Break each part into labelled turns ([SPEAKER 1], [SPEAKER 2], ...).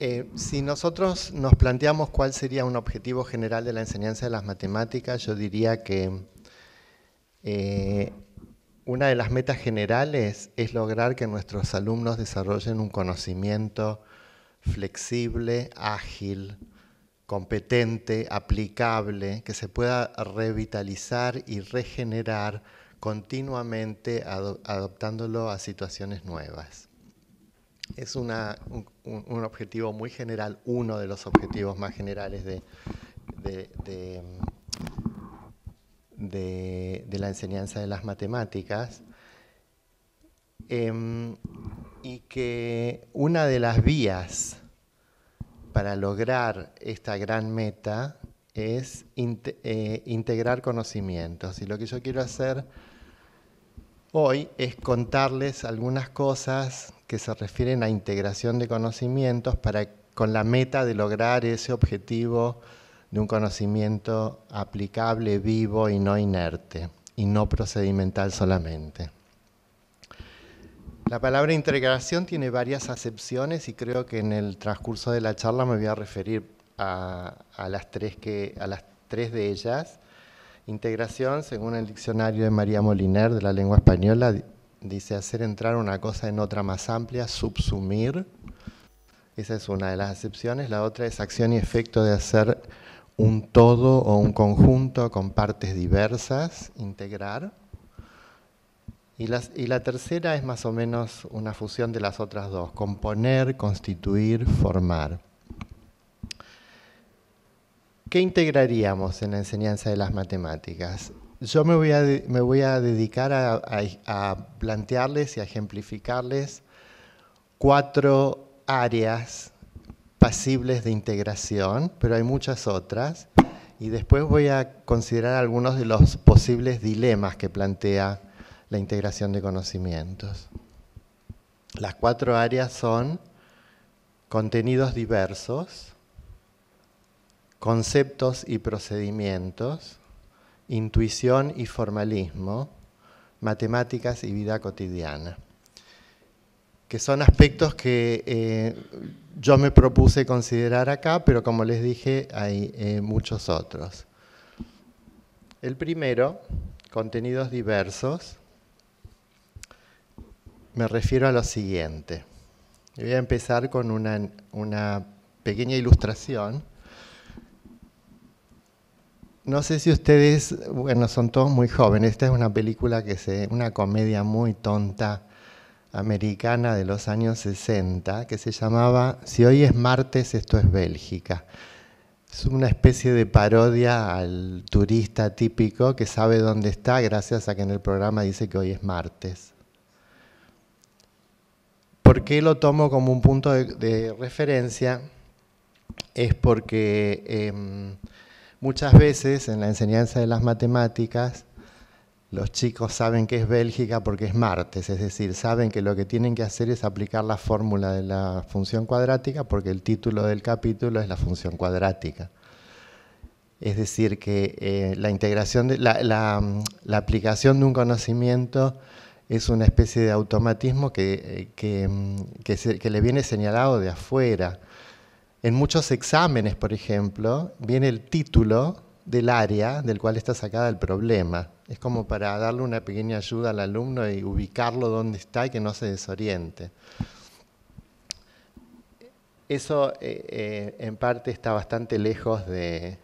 [SPEAKER 1] Eh, si nosotros nos planteamos cuál sería un objetivo general de la enseñanza de las matemáticas, yo diría que eh, una de las metas generales es lograr que nuestros alumnos desarrollen un conocimiento flexible, ágil, competente, aplicable, que se pueda revitalizar y regenerar continuamente adoptándolo a situaciones nuevas es un, objetivo muy general, uno de los objetivos más generales de, la enseñanza de las matemáticas, em, y que una de las vías para lograr esta gran meta es eh, integrar conocimientos. Y lo que yo quiero hacer hoy es contarles algunas cosas que se refieren a integración de conocimientos para, con la meta de lograr ese objetivo de un conocimiento aplicable, vivo y no inerte, y no procedimental solamente. La palabra integración tiene varias acepciones y creo que en el transcurso de la charla me voy a referir a, las, tres que, a las tres de ellas. Integración, según el diccionario de María Moliner de la lengua española, dice hacer entrar una cosa en otra más amplia, subsumir. Esa es una de las excepciones. La otra es acción y efecto de hacer un todo o un conjunto con partes diversas, integrar. Y, y la tercera es más o menos una fusión de las otras dos, componer, constituir, formar. ¿Qué integraríamos en la enseñanza de las matemáticas? Yo me voy a, dedicar a, a plantearles y a ejemplificarles cuatro áreas pasibles de integración, pero hay muchas otras. Y después voy a considerar algunos de los posibles dilemas que plantea la integración de conocimientos. Las cuatro áreas son contenidos diversos, conceptos y procedimientos, intuición y formalismo, matemáticas y vida cotidiana, que son aspectos que eh, yo me propuse considerar acá, pero como les dije, hay eh, muchos otros. El primero, contenidos diversos, me refiero a lo siguiente. Voy a empezar con una pequeña ilustración no sé si ustedes, bueno, son todos muy jóvenes. Esta es una película que se, una comedia muy tonta americana de los años 60 que se llamaba Si hoy es martes, esto es Bélgica. Es una especie de parodia al turista típico que sabe dónde está gracias a que en el programa dice que hoy es martes. ¿Por qué lo tomo como un punto de, referencia? Es porque em, Muchas veces en la enseñanza de las matemáticas, los chicos saben que es Bélgica porque es martes, es decir, saben que lo que tienen que hacer es aplicar la fórmula de la función cuadrática porque el título del capítulo es la función cuadrática. Es decir, que eh, la, integración la, aplicación de un conocimiento es una especie de automatismo que, eh, mm, que le viene señalado de afuera. En muchos exámenes, por ejemplo, viene el título del área del cual está sacada el problema. Es como para darle una pequeña ayuda al alumno y ubicarlo donde está y que no se desoriente. Eso eh, eh, en parte está bastante lejos de,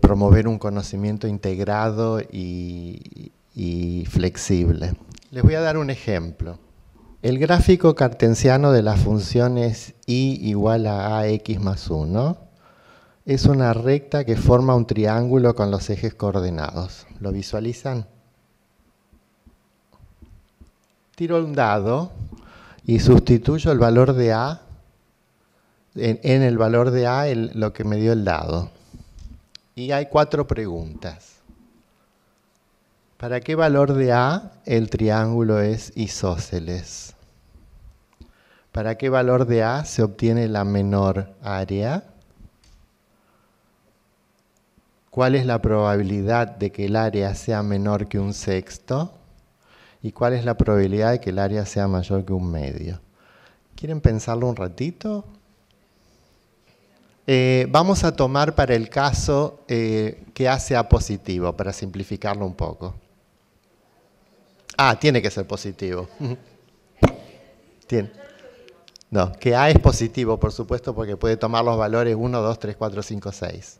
[SPEAKER 1] promover un conocimiento integrado y flexible. Les voy a dar un ejemplo. El gráfico cartesiano de las funciones y igual a ax más 1 es una recta que forma un triángulo con los ejes coordenados. ¿Lo visualizan? Tiro un dado y sustituyo el valor de a en, el valor de a lo que me dio el dado. Y hay cuatro preguntas. ¿Para qué valor de A el triángulo es isósceles? ¿Para qué valor de A se obtiene la menor área? ¿Cuál es la probabilidad de que el área sea menor que un sexto? ¿Y cuál es la probabilidad de que el área sea mayor que un medio? ¿Quieren pensarlo un ratito? Eh, vamos a tomar para el caso eh, que hace A positivo, para simplificarlo un poco. Ah, tiene que ser positivo. No, que A es positivo, por supuesto, porque puede tomar los valores 1, 2, 3, 4, 5, 6.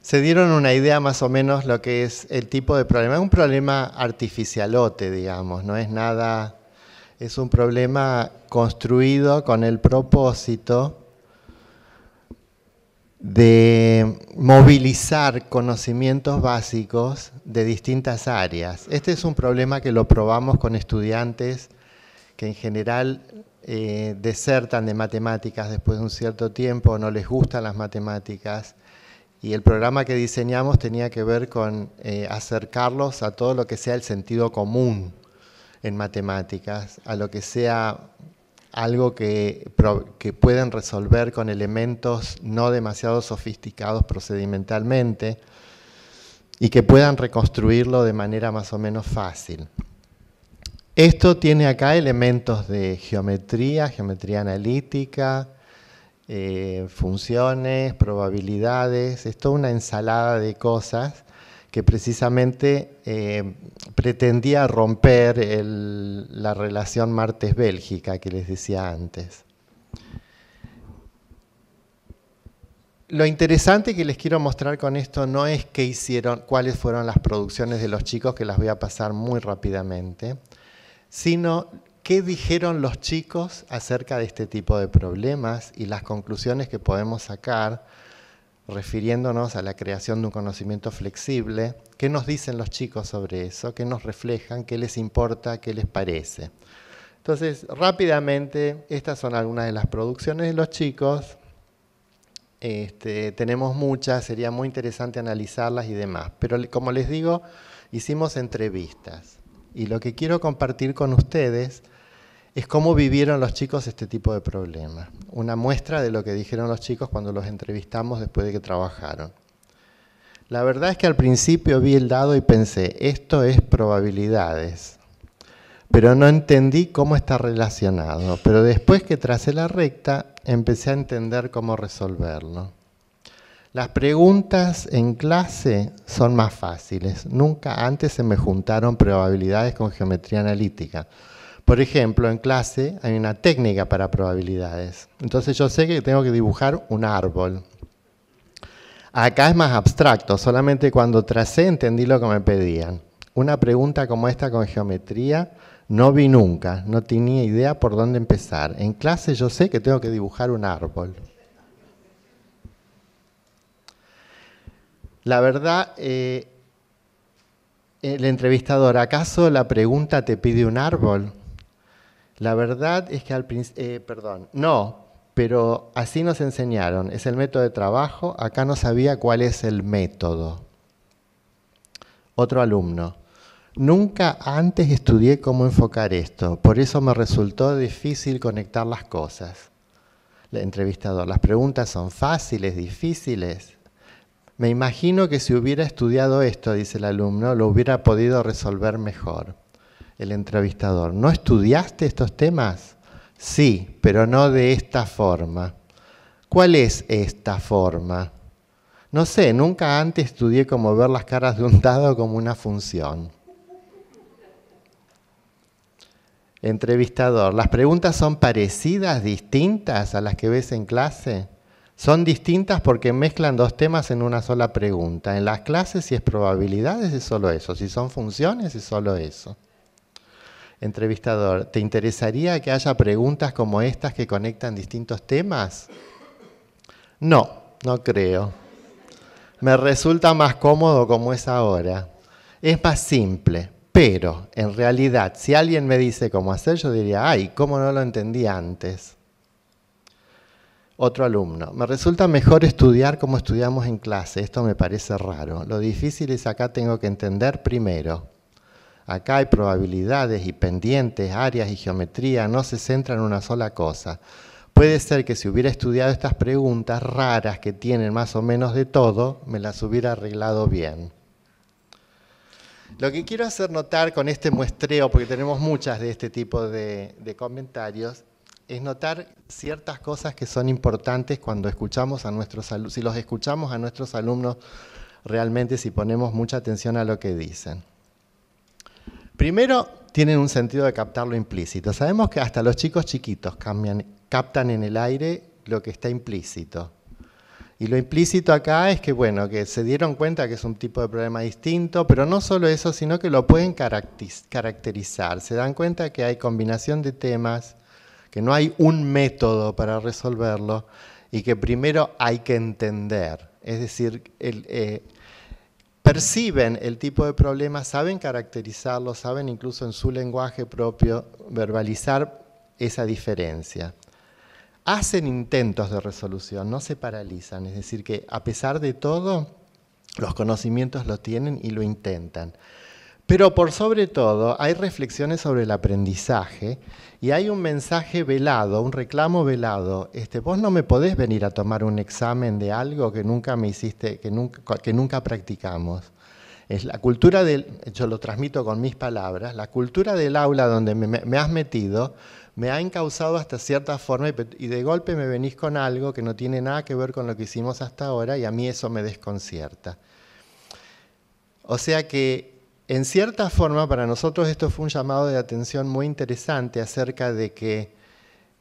[SPEAKER 1] Se dieron una idea más o menos lo que es el tipo de problema. Es un problema artificialote, digamos, no es nada... Es un problema construido con el propósito de movilizar conocimientos básicos de distintas áreas. Este es un problema que lo probamos con estudiantes que en general eh, desertan de matemáticas después de un cierto tiempo, no les gustan las matemáticas. Y el programa que diseñamos tenía que ver con eh, acercarlos a todo lo que sea el sentido común en matemáticas, a lo que sea algo que, pueden resolver con elementos no demasiado sofisticados procedimentalmente y que puedan reconstruirlo de manera más o menos fácil. Esto tiene acá elementos de geometría, geometría analítica, eh, funciones, probabilidades, es toda una ensalada de cosas que precisamente eh, pretendía romper la relación Martes-Bélgica que les decía antes. Lo interesante que les quiero mostrar con esto no es qué hicieron, cuáles fueron las producciones de los chicos, que las voy a pasar muy rápidamente, sino qué dijeron los chicos acerca de este tipo de problemas y las conclusiones que podemos sacar refiriéndonos a la creación de un conocimiento flexible. ¿Qué nos dicen los chicos sobre eso? ¿Qué nos reflejan? ¿Qué les importa? ¿Qué les parece? Entonces, rápidamente, estas son algunas de las producciones de los chicos. Este, tenemos muchas, sería muy interesante analizarlas y demás. Pero como les digo, hicimos entrevistas. Y lo que quiero compartir con ustedes es cómo vivieron los chicos este tipo de problemas. Una muestra de lo que dijeron los chicos cuando los entrevistamos después de que trabajaron. La verdad es que al principio vi el dado y pensé, esto es probabilidades, pero no entendí cómo está relacionado. Pero después que tracé la recta, empecé a entender cómo resolverlo. Las preguntas en clase son más fáciles. Nunca antes se me juntaron probabilidades con geometría analítica. Por ejemplo, en clase hay una técnica para probabilidades. Entonces yo sé que tengo que dibujar un árbol. Acá es más abstracto, solamente cuando tracé entendí lo que me pedían. Una pregunta como esta con geometría no vi nunca, no tenía idea por dónde empezar. En clase yo sé que tengo que dibujar un árbol. La verdad, eh, el entrevistador, ¿acaso la pregunta te pide un árbol? La verdad es que al principio, eh, perdón, no, pero así nos enseñaron, es el método de trabajo, acá no sabía cuál es el método. Otro alumno, nunca antes estudié cómo enfocar esto, por eso me resultó difícil conectar las cosas. El entrevistador, las preguntas son fáciles, difíciles. Me imagino que si hubiera estudiado esto, dice el alumno, lo hubiera podido resolver mejor el entrevistador, ¿no estudiaste estos temas? Sí, pero no de esta forma. ¿Cuál es esta forma? No sé, nunca antes estudié cómo ver las caras de un dado como una función. Entrevistador, ¿las preguntas son parecidas, distintas a las que ves en clase? Son distintas porque mezclan dos temas en una sola pregunta. En las clases si es probabilidades es solo eso, si son funciones es solo eso entrevistador, ¿te interesaría que haya preguntas como estas que conectan distintos temas? No, no creo. Me resulta más cómodo como es ahora. Es más simple, pero en realidad, si alguien me dice cómo hacer, yo diría, ay, ¿cómo no lo entendí antes? Otro alumno, me resulta mejor estudiar como estudiamos en clase, esto me parece raro. Lo difícil es acá tengo que entender primero. Acá hay probabilidades y pendientes, áreas y geometría, no se centra en una sola cosa. Puede ser que si hubiera estudiado estas preguntas raras que tienen más o menos de todo, me las hubiera arreglado bien. Lo que quiero hacer notar con este muestreo, porque tenemos muchas de este tipo de, comentarios, es notar ciertas cosas que son importantes cuando escuchamos a nuestros alumnos, si los escuchamos a nuestros alumnos realmente, si ponemos mucha atención a lo que dicen. Primero, tienen un sentido de captar lo implícito. Sabemos que hasta los chicos chiquitos captan en el aire lo que está implícito. Y lo implícito acá es que, bueno, que se dieron cuenta que es un tipo de problema distinto, pero no solo eso, sino que lo pueden caracterizar. Se dan cuenta que hay combinación de temas, que no hay un método para resolverlo y que primero hay que entender. Es decir, el, eh, perciben el tipo de problema, saben caracterizarlo, saben incluso en su lenguaje propio verbalizar esa diferencia. Hacen intentos de resolución, no se paralizan, es decir, que a pesar de todo, los conocimientos lo tienen y lo intentan. Pero por sobre todo hay reflexiones sobre el aprendizaje y hay un mensaje velado, un reclamo velado. Este, vos no me podés venir a tomar un examen de algo que nunca me hiciste, que nunca, que nunca practicamos. Es la cultura del, yo lo transmito con mis palabras, la cultura del aula donde me, has metido me ha encausado hasta cierta forma y de golpe me venís con algo que no tiene nada que ver con lo que hicimos hasta ahora y a mí eso me desconcierta. O sea que en cierta forma, para nosotros esto fue un llamado de atención muy interesante acerca de que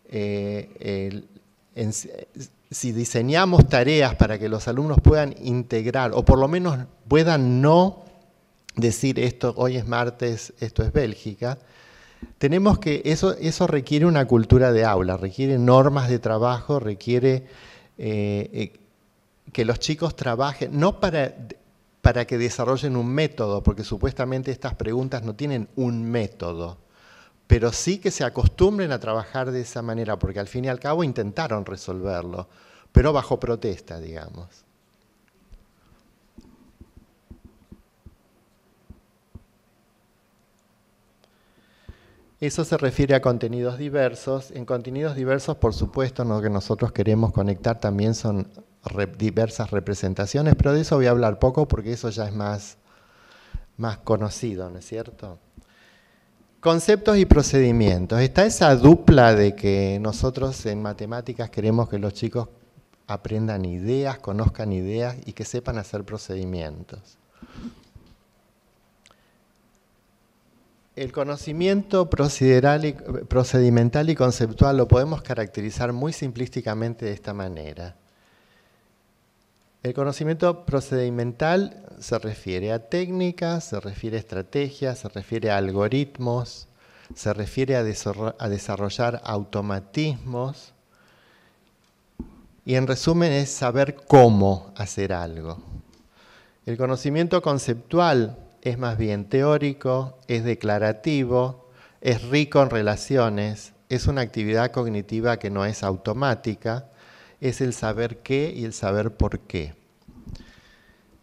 [SPEAKER 1] eh, si diseñamos tareas para que los alumnos puedan integrar, o por lo menos puedan no decir esto, hoy es martes, esto es Bélgica, tenemos que, eso, eso requiere una cultura de aula, requiere normas de trabajo, requiere eh, eh, que los chicos trabajen, no para para que desarrollen un método, porque supuestamente estas preguntas no tienen un método, pero sí que se acostumbren a trabajar de esa manera, porque al fin y al cabo intentaron resolverlo, pero bajo protesta, digamos. Eso se refiere a contenidos diversos. En contenidos diversos, por supuesto, lo que nosotros queremos conectar también son diversas representaciones, pero de eso voy a hablar poco porque eso ya es más, más conocido, ¿no es cierto? Conceptos y procedimientos. Está esa dupla de que nosotros en matemáticas queremos que los chicos aprendan ideas, conozcan ideas y que sepan hacer procedimientos. El conocimiento procedimental y conceptual lo podemos caracterizar muy simplísticamente de esta manera. El conocimiento procedimental se refiere a técnicas, se refiere a estrategias, se refiere a algoritmos, se refiere a desarrollar automatismos. Y en resumen es saber cómo hacer algo. El conocimiento conceptual es más bien teórico, es declarativo, es rico en relaciones, es una actividad cognitiva que no es automática es el saber qué y el saber por qué.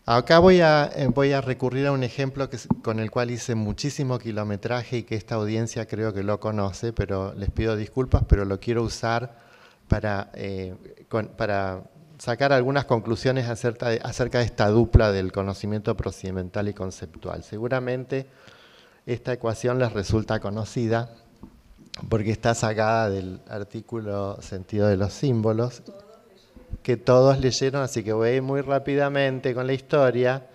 [SPEAKER 1] Acá voy a, eh, voy a recurrir a un ejemplo que, con el cual hice muchísimo kilometraje y que esta audiencia creo que lo conoce, pero les pido disculpas, pero lo quiero usar para, eh, para sacar algunas conclusiones acerca de, acerca de, esta dupla del conocimiento procedimental y conceptual. Seguramente esta ecuación les resulta conocida porque está sacada del artículo sentido de los símbolos que todos leyeron, así que voy muy rápidamente con la historia.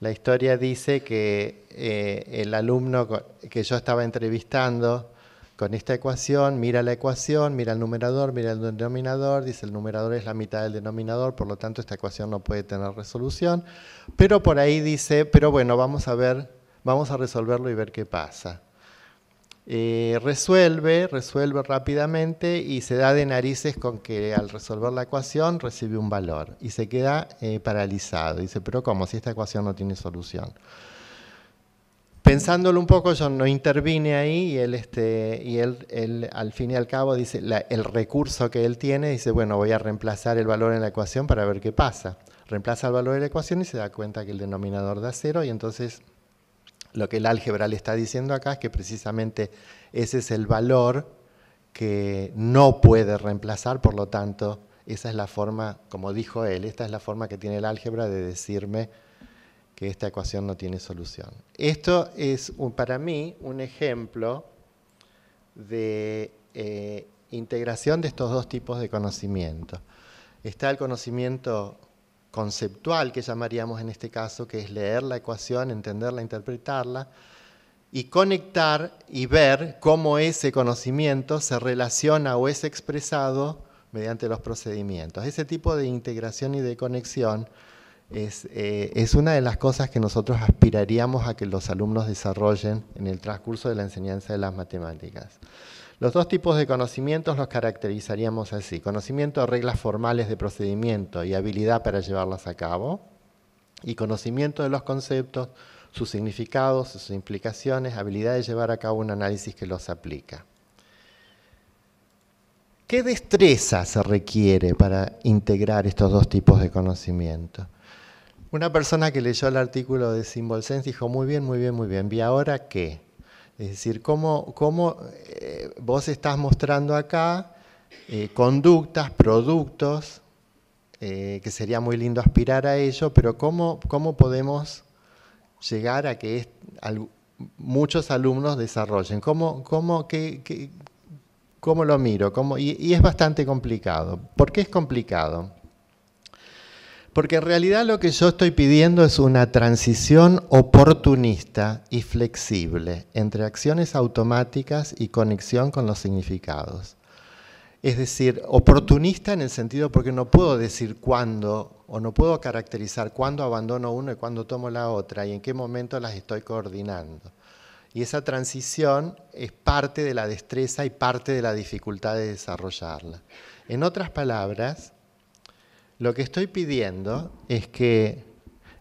[SPEAKER 1] La historia dice que eh, el alumno que yo estaba entrevistando con esta ecuación mira la ecuación, mira el numerador, mira el denominador, dice el numerador es la mitad del denominador, por lo tanto esta ecuación no puede tener resolución, pero por ahí dice, pero bueno, vamos a ver, vamos a resolverlo y ver qué pasa. Eh, resuelve, resuelve rápidamente y se da de narices con que al resolver la ecuación recibe un valor y se queda eh, paralizado. Dice, pero ¿cómo? Si esta ecuación no tiene solución. Pensándolo un poco, yo no intervine ahí y él, este, y él, al fin y al cabo dice, el recurso que él tiene, dice, bueno, voy a reemplazar el valor en la ecuación para ver qué pasa. Reemplaza el valor de la ecuación y se da cuenta que el denominador da cero y entonces lo que el álgebra le está diciendo acá es que precisamente ese es el valor que no puede reemplazar, por lo tanto, esa es la forma, como dijo él, esta es la forma que tiene el álgebra de decirme que esta ecuación no tiene solución. Esto es para mí un ejemplo de eh, integración de estos dos tipos de conocimiento. Está el conocimiento conceptual que llamaríamos en este caso, que es leer la ecuación, entenderla, interpretarla, y conectar y ver cómo ese conocimiento se relaciona o es expresado mediante los procedimientos. Ese tipo de integración y de conexión es, eh, una de las cosas que nosotros aspiraríamos a que los alumnos desarrollen en el transcurso de la enseñanza de las matemáticas. Los dos tipos de conocimientos los caracterizaríamos así. Conocimiento de reglas formales de procedimiento y habilidad para llevarlas a cabo. Y conocimiento de los conceptos, sus significados, sus implicaciones, habilidad de llevar a cabo un análisis que los aplica. ¿Qué destreza se requiere para integrar estos dos tipos de conocimiento? Una persona que leyó el artículo de Simbolsense dijo, muy bien, muy bien, muy bien, ¿y ahora qué? Es decir, cómo, eh, vos estás mostrando acá eh, conductas, productos, eh, que sería muy lindo aspirar a ello, pero cómo, podemos llegar a que muchos alumnos desarrollen. ¿Cómo, cómo, qué, cómo lo miro? ¿Cómo? Y, y, es bastante complicado. ¿Por qué es complicado? Porque en realidad lo que yo estoy pidiendo es una transición oportunista y flexible entre acciones automáticas y conexión con los significados. Es decir, oportunista en el sentido porque no puedo decir cuándo o no puedo caracterizar cuándo abandono uno y cuándo tomo la otra y en qué momento las estoy coordinando. Y esa transición es parte de la destreza y parte de la dificultad de desarrollarla. En otras palabras, lo que estoy pidiendo es que,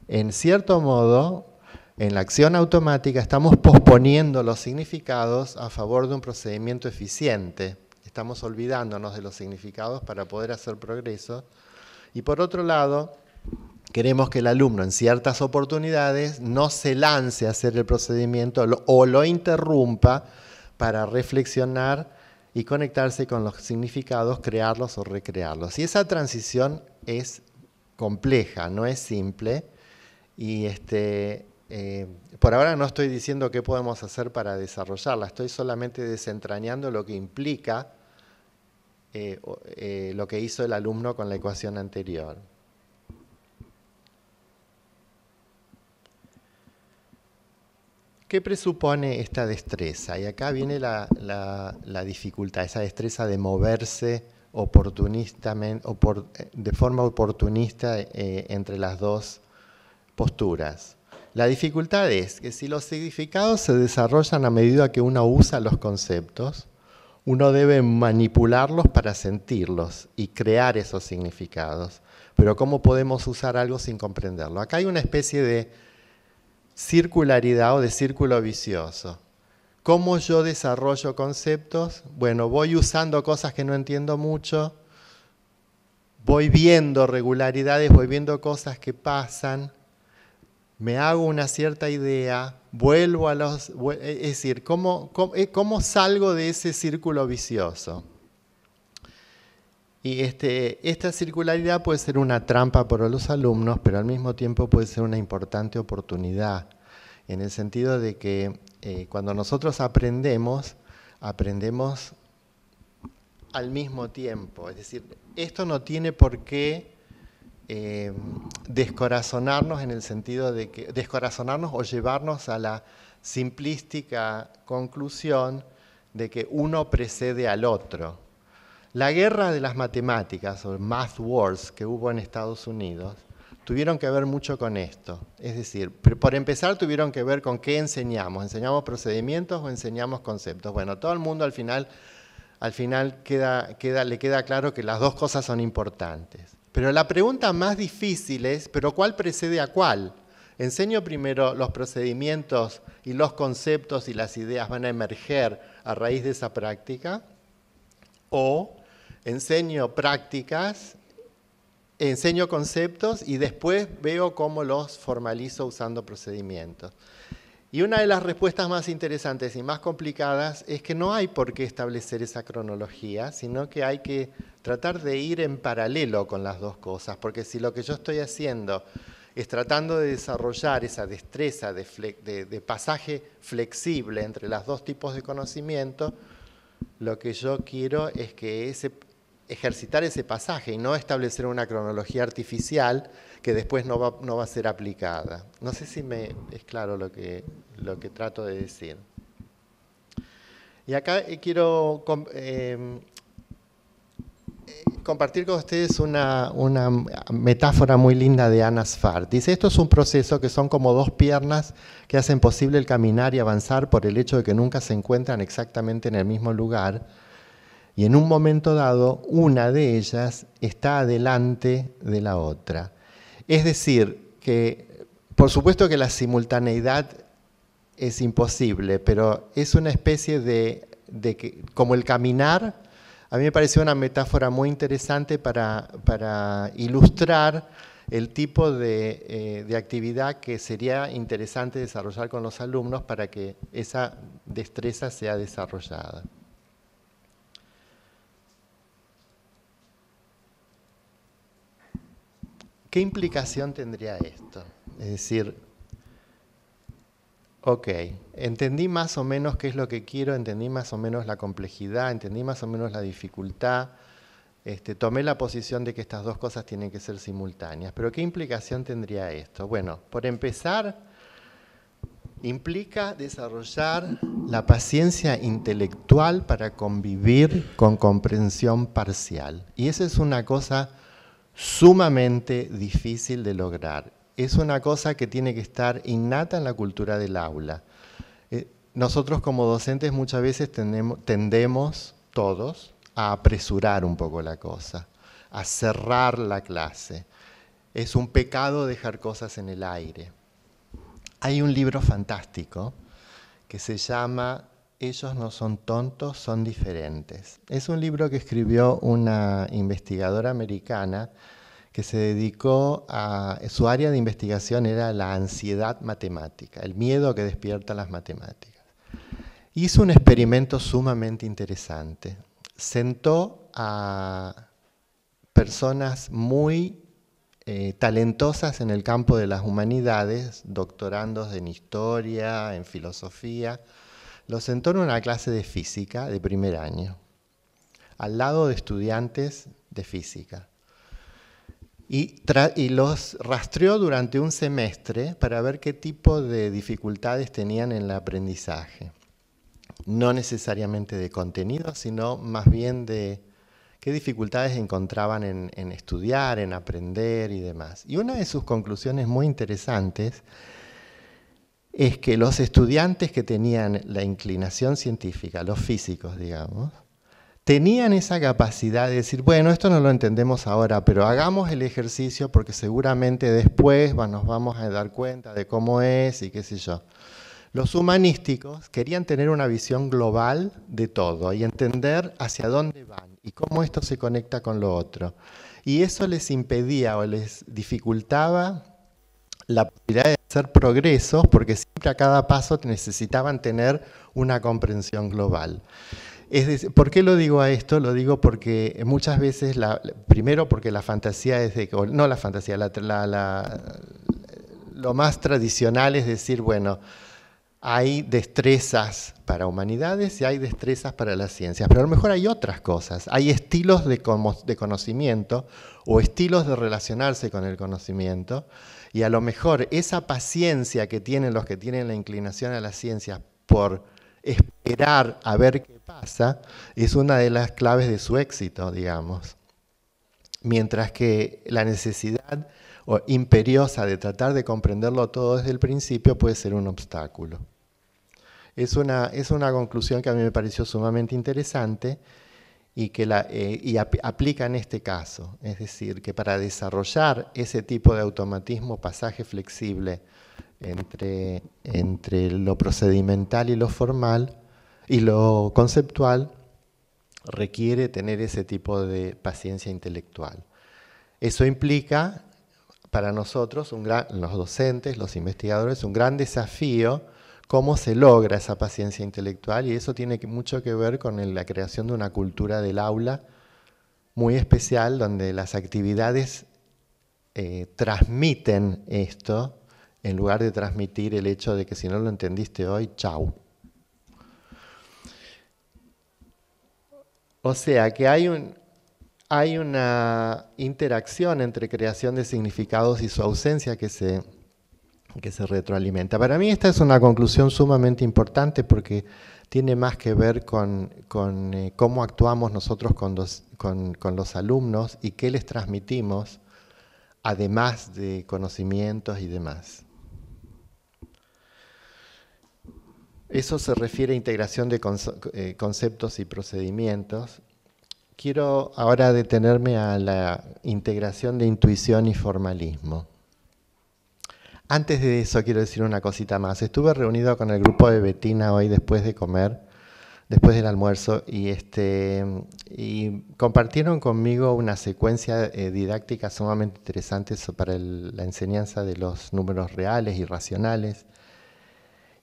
[SPEAKER 1] en cierto modo, en la acción automática estamos posponiendo los significados a favor de un procedimiento eficiente. Estamos olvidándonos de los significados para poder hacer progreso. Y por otro lado, queremos que el alumno en ciertas oportunidades no se lance a hacer el procedimiento o lo interrumpa para reflexionar y conectarse con los significados, crearlos o recrearlos. Y esa transición es compleja, no es simple. Y este, eh, por ahora no estoy diciendo qué podemos hacer para desarrollarla, estoy solamente desentrañando lo que implica eh, eh, lo que hizo el alumno con la ecuación anterior. ¿Qué presupone esta destreza? Y acá viene la dificultad, esa destreza de moverse eh, eh, de forma oportunista eh, entre las dos posturas. La dificultad es que si los significados se desarrollan a medida que uno usa los conceptos, uno debe manipularlos para sentirlos y crear esos significados. Pero ¿cómo podemos usar algo sin comprenderlo? Acá hay una especie de circularidad o de círculo vicioso. ¿Cómo yo desarrollo conceptos? Bueno, voy usando cosas que no entiendo mucho, voy viendo regularidades, voy viendo cosas que pasan, me hago una cierta idea, vuelvo a los... Es decir, eh, ¿cómo, salgo de ese círculo vicioso? Y este, esta circularidad puede ser una trampa para los alumnos, pero al mismo tiempo puede ser una importante oportunidad en el sentido de que eh, cuando nosotros aprendemos, aprendemos al mismo tiempo. Es decir, esto no tiene por qué eh, descorazonarnos en el sentido de que descorazonarnos o llevarnos a la simplística conclusión de que uno precede al otro. La guerra de las matemáticas, o math wars, que hubo en Estados Unidos, tuvieron que ver mucho con esto. Es decir, por empezar tuvieron que ver con qué enseñamos. ¿Enseñamos procedimientos o enseñamos conceptos? Bueno, todo el mundo al final, al final le queda claro que las dos cosas son importantes. Pero la pregunta más difícil es, ¿pero cuál precede a cuál? Enseño primero los procedimientos y los conceptos y las ideas van a emerger a raíz de esa práctica. O enseño prácticas enseño conceptos y después veo cómo los formalizo usando procedimientos. Y una de las respuestas más interesantes y más complicadas es que no hay por qué establecer esa cronología, sino que hay que tratar de ir en paralelo con las dos cosas, porque si lo que yo estoy haciendo es tratando de desarrollar esa destreza de, pasaje flexible entre los dos tipos de conocimiento, lo que yo quiero es que ese, ejercitar ese pasaje y no establecer una cronología artificial que después no va, a ser aplicada. No sé si me es claro lo que, lo que trato de decir. Y acá eh, quiero em, eh, compartir con ustedes una, metáfora muy linda de Anna Sfar. Dice, esto es un proceso que son como dos piernas que hacen posible el caminar y avanzar por el hecho de que nunca se encuentran exactamente en el mismo lugar, y en un momento dado una de ellas está adelante de la otra. Es decir, que por supuesto que la simultaneidad es imposible, pero es una especie de, que, como el caminar, a mí me pareció una metáfora muy interesante para, ilustrar el tipo eh, de, actividad que sería interesante desarrollar con los alumnos para que esa destreza sea desarrollada. ¿Qué implicación tendría esto? Es decir, ok, entendí más o menos qué es lo que quiero, entendí más o menos la complejidad, entendí más o menos la dificultad, este, tomé la posición de que estas dos cosas tienen que ser simultáneas. Pero ¿qué implicación tendría esto? Bueno, por empezar, implica desarrollar la paciencia intelectual para convivir con comprensión parcial. Y esa es una cosa sumamente difícil de lograr. Es una cosa que tiene que estar innata en la cultura del aula. Eh, nosotros como docentes muchas veces tendemos todos a apresurar un poco la cosa, a cerrar la clase. Es un pecado dejar cosas en el aire. Hay un libro fantástico que se llama ellos no son tontos, son diferentes. Es un libro que escribió una investigadora americana que se dedicó a, su área de investigación era la ansiedad matemática, el miedo que despierta las matemáticas. Hizo un experimento sumamente interesante. Sentó a personas muy eh, talentosas en el campo de las humanidades, doctorandos en historia, en filosofía, los sentó en una clase de física de primer año, al lado de estudiantes de física. Y, los rastreó durante un semestre para ver qué tipo de dificultades tenían en el aprendizaje. No necesariamente de contenido, sino más bien de qué dificultades encontraban en estudiar, en aprender y demás. Y una de sus conclusiones muy interesantes es que los estudiantes que tenían la inclinación científica, los físicos, digamos, tenían esa capacidad de decir, bueno, esto no lo entendemos ahora, pero hagamos el ejercicio porque seguramente después nos vamos a dar cuenta de cómo es y qué sé yo. Los humanísticos querían tener una visión global de todo y entender hacia dónde van y cómo esto se conecta con lo otro. Y eso les impedía o les dificultaba la posibilidad de hacer progresos porque siempre a cada paso necesitaban tener una comprensión global. Es ¿Por qué lo digo a esto? Lo digo porque muchas veces, la, primero porque la fantasía es de, no la fantasía, la, la, lo más tradicional es decir, bueno, hay destrezas para humanidades y hay destrezas para las ciencias, pero a lo mejor hay otras cosas, hay estilos de, conocimiento o estilos de relacionarse con el conocimiento y a lo mejor esa paciencia que tienen los que tienen la inclinación a las ciencias por esperar a ver qué pasa es una de las claves de su éxito, digamos. Mientras que la necesidad o imperiosa de tratar de comprenderlo todo desde el principio puede ser un obstáculo. Es una, conclusión que a mí me pareció sumamente interesante y que la, eh, aplica en este caso. Es decir, que para desarrollar ese tipo de automatismo, pasaje flexible entre, lo procedimental y lo formal y lo conceptual, requiere tener ese tipo de paciencia intelectual. Eso implica para nosotros, los docentes, los investigadores, un gran desafío cómo se logra esa paciencia intelectual y eso tiene mucho que ver con la creación de una cultura del aula muy especial donde las actividades eh, transmiten esto en lugar de transmitir el hecho de que si no lo entendiste hoy, chau. O sea que hay, un, hay una interacción entre creación de significados y su ausencia que se que se retroalimenta. Para mí esta es una conclusión sumamente importante porque tiene más que ver con, eh, cómo actuamos nosotros con los, alumnos y qué les transmitimos, además de conocimientos y demás. Eso se refiere a integración de eh, conceptos y procedimientos. Quiero ahora detenerme a la integración de intuición y formalismo. Antes de eso quiero decir una cosita más. Estuve reunido con el grupo de Betina hoy después de comer, después del almuerzo, y, este, y compartieron conmigo una secuencia eh, didáctica sumamente interesante para la enseñanza de los números reales y racionales.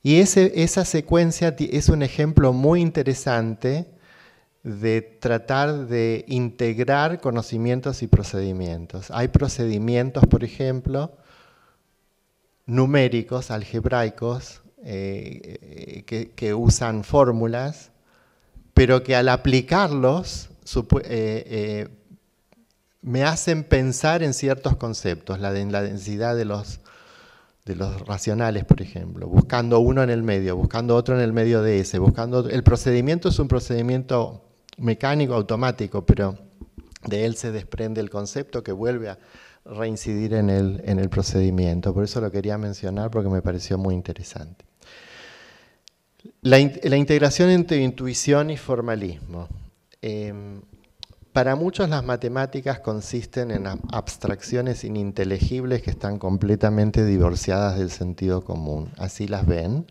[SPEAKER 1] Y esa secuencia es un ejemplo muy interesante de tratar de integrar conocimientos y procedimientos. Hay procedimientos, por ejemplo, numéricos, algebraicos, eh, que, usan fórmulas, pero que al aplicarlos eh, eh, me hacen pensar en ciertos conceptos, la, la densidad de los, racionales, por ejemplo, buscando uno en el medio, buscando otro en el medio de ese, buscando el procedimiento es un procedimiento mecánico automático, pero de él se desprende el concepto que vuelve a, reincidir en el, procedimiento. Por eso lo quería mencionar porque me pareció muy interesante. La, integración entre intuición y formalismo. Em, para muchos las matemáticas consisten en abstracciones ininteligibles que están completamente divorciadas del sentido común. Así las ven.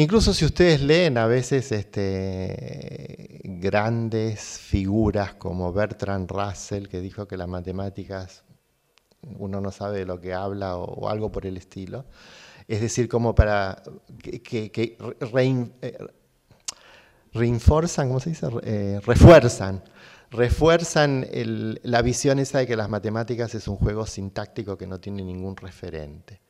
[SPEAKER 1] Incluso si ustedes leen a veces este, grandes figuras como Bertrand Russell, que dijo que las matemáticas uno no sabe de lo que habla o, algo por el estilo, es decir, como para que, eh, ¿cómo se dice? Eh, refuerzan refuerzan la visión esa de que las matemáticas es un juego sintáctico que no tiene ningún referente.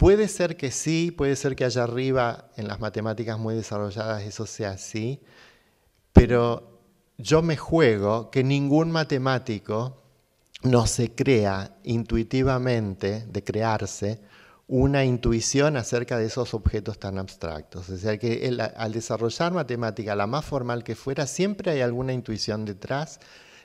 [SPEAKER 1] Puede ser que sí, puede ser que allá arriba en las matemáticas muy desarrolladas eso sea así, pero yo me juego que ningún matemático no se crea intuitivamente, de crearse, una intuición acerca de esos objetos tan abstractos. O decir, que al desarrollar matemática, la más formal que fuera, siempre hay alguna intuición detrás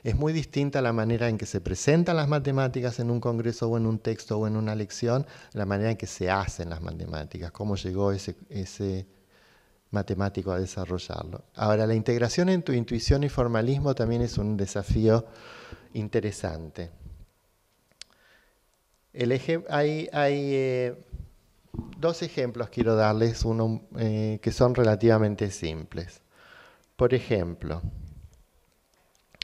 [SPEAKER 1] es muy distinta la manera en que se presentan las matemáticas en un congreso o en un texto o en una lección, la manera en que se hacen las matemáticas, cómo llegó ese, matemático a desarrollarlo. Ahora, la integración entre intuición y formalismo también es un desafío interesante. hay, eh, dos ejemplos quiero darles, uno eh, que son relativamente simples. Por ejemplo,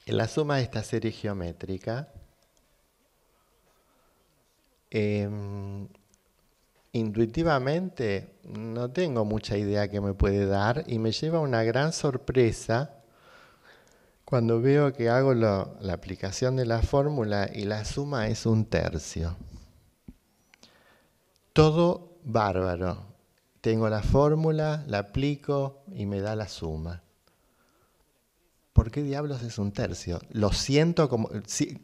[SPEAKER 1] la suma de esta serie geométrica em, intuitivamente no tengo mucha idea que me puede dar y me lleva una gran sorpresa cuando veo que hago la aplicación de la fórmula y la suma es un tercio. Todo bárbaro. Tengo la fórmula, la aplico y me da la suma. ¿por qué diablos es un tercio? Lo siento como,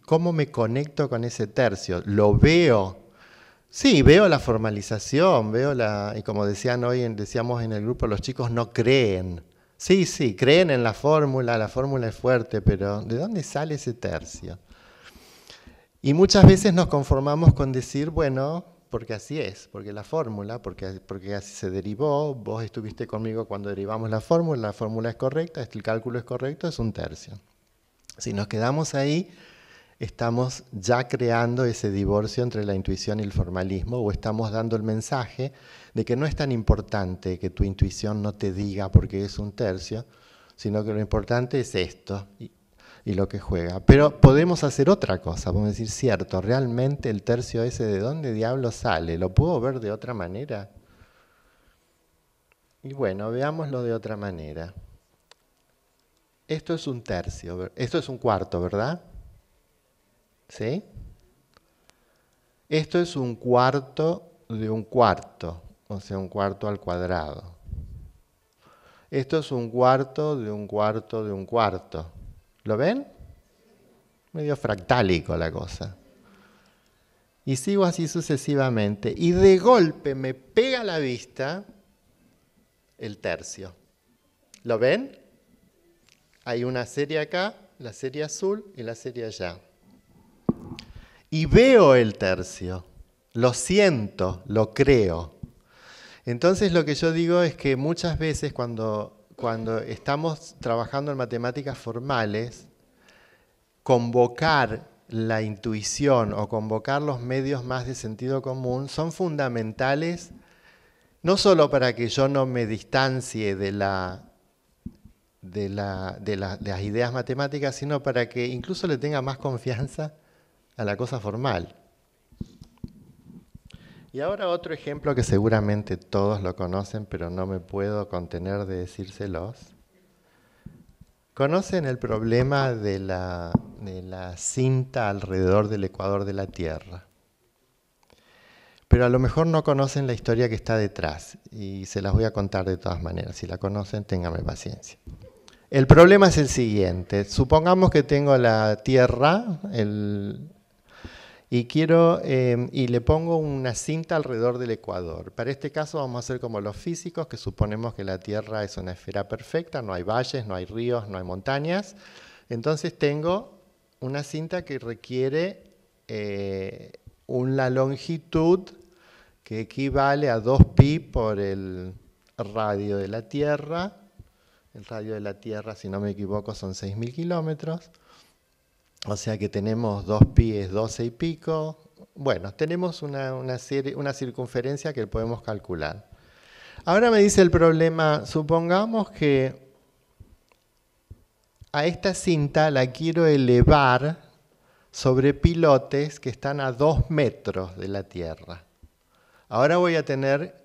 [SPEAKER 1] ¿cómo me conecto con ese tercio? Lo veo. Sí, veo la formalización, veo la, y como decían hoy, decíamos en el grupo, los chicos no creen. Sí, sí, creen en la fórmula, la fórmula es fuerte, pero ¿de dónde sale ese tercio? Y muchas veces nos conformamos con decir, bueno, porque así es, porque la fórmula, porque, porque así se derivó, vos estuviste conmigo cuando derivamos la fórmula, la fórmula es correcta, el cálculo es correcto, es un tercio. Si nos quedamos ahí, estamos ya creando ese divorcio entre la intuición y el formalismo o estamos dando el mensaje de que no es tan importante que tu intuición no te diga porque es un tercio, sino que lo importante es esto y lo que juega. Pero podemos hacer otra cosa, podemos decir, cierto, realmente el tercio ese de dónde diablo sale, ¿lo puedo ver de otra manera? Y bueno, veámoslo de otra manera. Esto es un tercio, esto es un cuarto, ¿verdad? ¿Sí? Esto es un cuarto de un cuarto, o sea, un cuarto al cuadrado. Esto es un cuarto de un cuarto de un cuarto. ¿Lo ven? Medio fractálico la cosa. Y sigo así sucesivamente. Y de golpe me pega a la vista el tercio. ¿Lo ven? Hay una serie acá, la serie azul y la serie allá. Y veo el tercio. Lo siento, lo creo. Entonces lo que yo digo es que muchas veces cuando cuando estamos trabajando en matemáticas formales, convocar la intuición o convocar los medios más de sentido común son fundamentales no solo para que yo no me distancie de, las ideas matemáticas, sino para que incluso le tenga más confianza a la cosa formal. Y ahora otro ejemplo que seguramente todos lo conocen, pero no me puedo contener de decírselos. ¿Conocen el problema de la, de la cinta alrededor del ecuador de la Tierra? Pero a lo mejor no conocen la historia que está detrás y se las voy a contar de todas maneras. Si la conocen, ténganme paciencia. El problema es el siguiente. Supongamos que tengo la Tierra, el, y quiero em, y le pongo una cinta alrededor del ecuador. Para este caso vamos a hacer como los físicos, que suponemos que la Tierra es una esfera perfecta, no hay valles, no hay ríos, no hay montañas. Entonces tengo una cinta que requiere eh, una longitud que equivale a 2pi por el radio de la Tierra. El radio de la Tierra, si no me equivoco, son 6.000 kilómetros. O sea que tenemos dos pies doce y pico. Bueno, tenemos una, una circunferencia que podemos calcular. Ahora me dice el problema, supongamos que a esta cinta la quiero elevar sobre pilotes que están a dos metros de la Tierra. Ahora voy a tener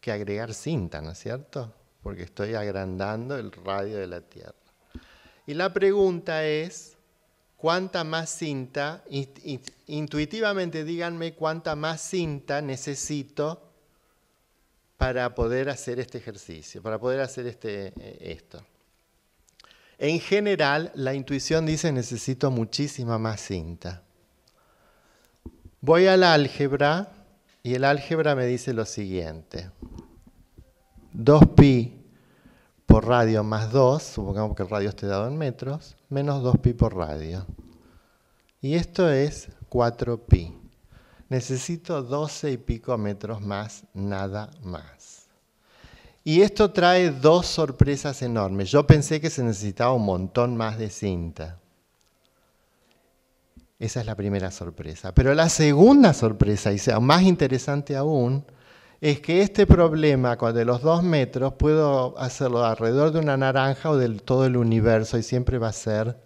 [SPEAKER 1] que agregar cinta, ¿no es cierto? Porque estoy agrandando el radio de la Tierra. Y la pregunta es, cuánta más cinta, intuitivamente díganme cuánta más cinta necesito para poder hacer este ejercicio, para poder hacer este, eh, esto. En general, la intuición dice necesito muchísima más cinta. Voy al álgebra y el álgebra me dice lo siguiente. 2pi por radio más 2, supongamos que el radio esté dado en metros, menos 2pi por radio. Y esto es 4pi. Necesito 12 y pico metros más, nada más. Y esto trae dos sorpresas enormes. Yo pensé que se necesitaba un montón más de cinta. Esa es la primera sorpresa. Pero la segunda sorpresa, y sea más interesante aún, es que este problema de los dos metros puedo hacerlo alrededor de una naranja o de todo el universo y siempre va a ser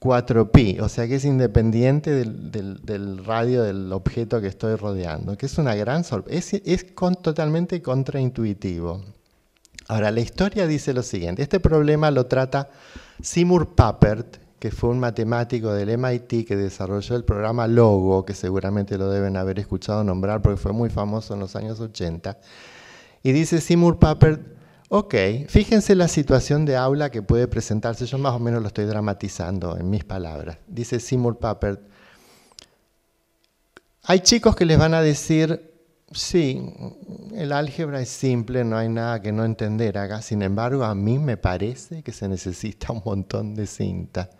[SPEAKER 1] 4pi, o sea que es independiente del, radio del objeto que estoy rodeando, que es una gran sorpresa, es, totalmente contraintuitivo. Ahora, la historia dice lo siguiente, este problema lo trata Seymour Papert, que fue un matemático del MIT que desarrolló el programa Logo, que seguramente lo deben haber escuchado nombrar porque fue muy famoso en los años 80. Y dice Seymour Papert, ok, fíjense la situación de aula que puede presentarse, yo más o menos lo estoy dramatizando en mis palabras. Dice Seymour Papert, hay chicos que les van a decir, sí, el álgebra es simple, no hay nada que no entender acá, sin embargo a mí me parece que se necesita un montón de cinta.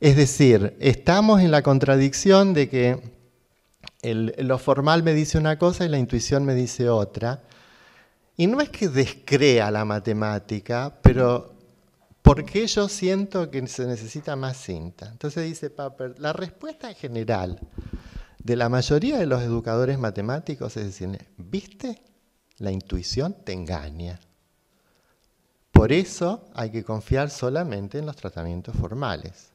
[SPEAKER 1] Es decir, estamos en la contradicción de que lo formal me dice una cosa y la intuición me dice otra. Y no es que descrea la matemática, pero ¿por qué yo siento que se necesita más cinta. Entonces dice Papert, la respuesta general de la mayoría de los educadores matemáticos es decir, ¿viste? La intuición te engaña. Por eso hay que confiar solamente en los tratamientos formales.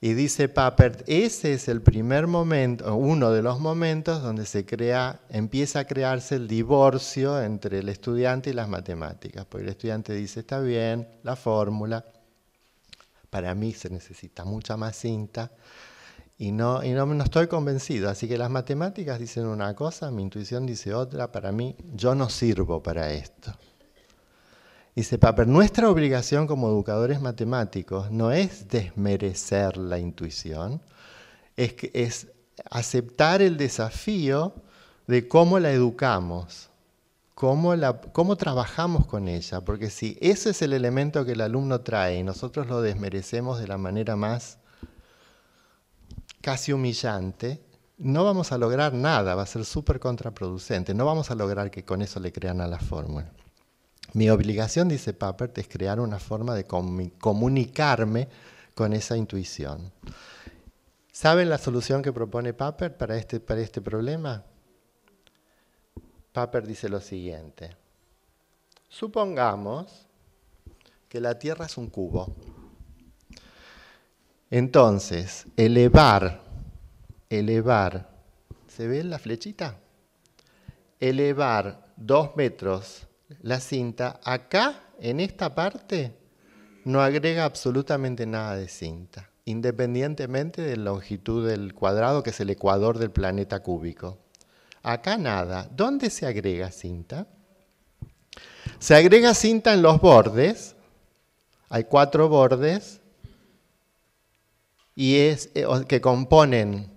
[SPEAKER 1] Y dice Papert, ese es el primer momento, uno de los momentos donde se crea, empieza a crearse el divorcio entre el estudiante y las matemáticas, porque el estudiante dice, está bien, la fórmula, para mí se necesita mucha más cinta, y no, y no, no estoy convencido, así que las matemáticas dicen una cosa, mi intuición dice otra, para mí yo no sirvo para esto. Dice Paper, nuestra obligación como educadores matemáticos no es desmerecer la intuición, es, aceptar el desafío de cómo la educamos, cómo, cómo trabajamos con ella, porque si ese es el elemento que el alumno trae y nosotros lo desmerecemos de la manera más casi humillante, no vamos a lograr nada, va a ser súper contraproducente, no vamos a lograr que con eso le crean a la fórmula. Mi obligación, dice Papert, es crear una forma de comunicarme con esa intuición. ¿Saben la solución que propone Papert para este, para este problema? Papert dice lo siguiente. Supongamos que la Tierra es un cubo. Entonces, elevar, elevar, ¿se ve la flechita? Elevar dos metros la cinta, acá, en esta parte, no agrega absolutamente nada de cinta, independientemente de la longitud del cuadrado, que es el ecuador del planeta cúbico. Acá nada. ¿Dónde se agrega cinta? Se agrega cinta en los bordes. Hay cuatro bordes y es, eh, que componen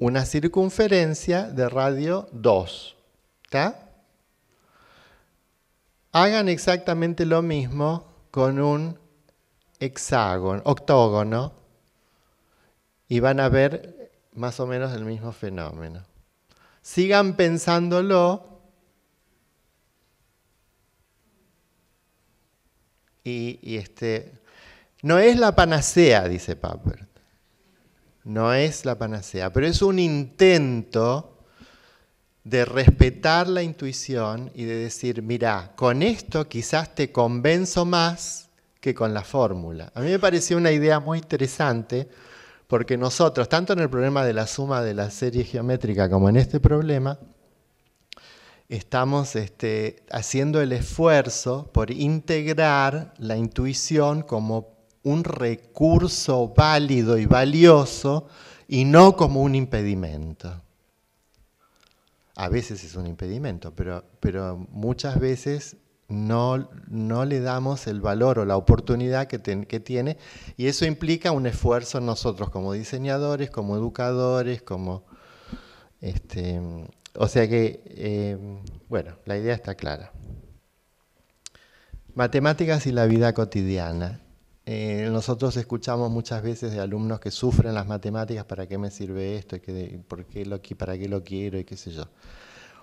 [SPEAKER 1] una circunferencia de radio 2. ¿Está? Hagan exactamente lo mismo con un hexágono, octógono, y van a ver más o menos el mismo fenómeno. Sigan pensándolo y, este, no es la panacea, dice Papert, no es la panacea, pero es un intento de respetar la intuición y de decir, mira, con esto quizás te convenzo más que con la fórmula. A mí me pareció una idea muy interesante porque nosotros, tanto en el problema de la suma de la serie geométrica como en este problema, estamos este, haciendo el esfuerzo por integrar la intuición como un recurso válido y valioso y no como un impedimento a veces es un impedimento, pero, pero muchas veces no, le damos el valor o la oportunidad que, tiene y eso implica un esfuerzo nosotros como diseñadores, como educadores, como... Este, o sea que, eh, bueno, la idea está clara. Matemáticas y la vida cotidiana. Eh, nosotros escuchamos muchas veces de alumnos que sufren las matemáticas, ¿para qué me sirve esto? ¿Por qué lo, ¿Para qué lo quiero? Y qué sé yo.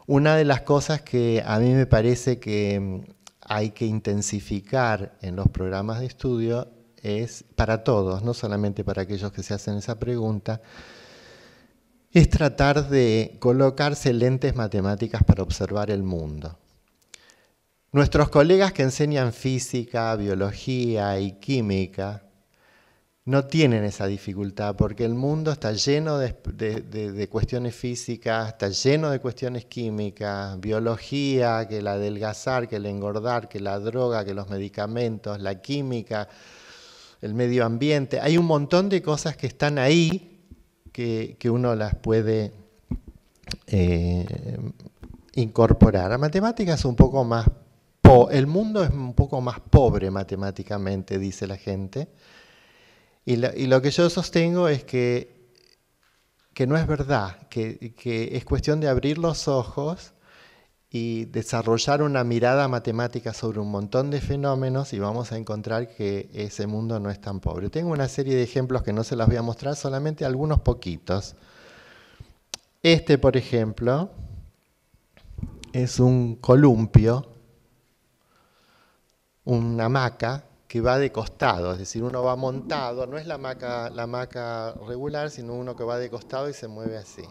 [SPEAKER 1] Una de las cosas que a mí me parece que mm, hay que intensificar en los programas de estudio es para todos, no solamente para aquellos que se hacen esa pregunta, es tratar de colocarse lentes matemáticas para observar el mundo. Nuestros colegas que enseñan física, biología y química no tienen esa dificultad porque el mundo está lleno de, cuestiones físicas, está lleno de cuestiones químicas, biología, que la adelgazar, que el engordar, que la droga, que los medicamentos, la química, el medio ambiente. Hay un montón de cosas que están ahí que, uno las puede eh, incorporar. incorporar. A matemáticas un poco más el mundo es un poco más pobre matemáticamente, dice la gente. Y, lo que yo sostengo es que, que no es verdad, que, es cuestión de abrir los ojos y desarrollar una mirada matemática sobre un montón de fenómenos y vamos a encontrar que ese mundo no es tan pobre. Tengo una serie de ejemplos que no se las voy a mostrar, solamente algunos poquitos. Este, por ejemplo, es un columpio una maca que va de costado, es decir, uno va montado, no es la maca, la regular, sino uno que va de costado y se mueve así.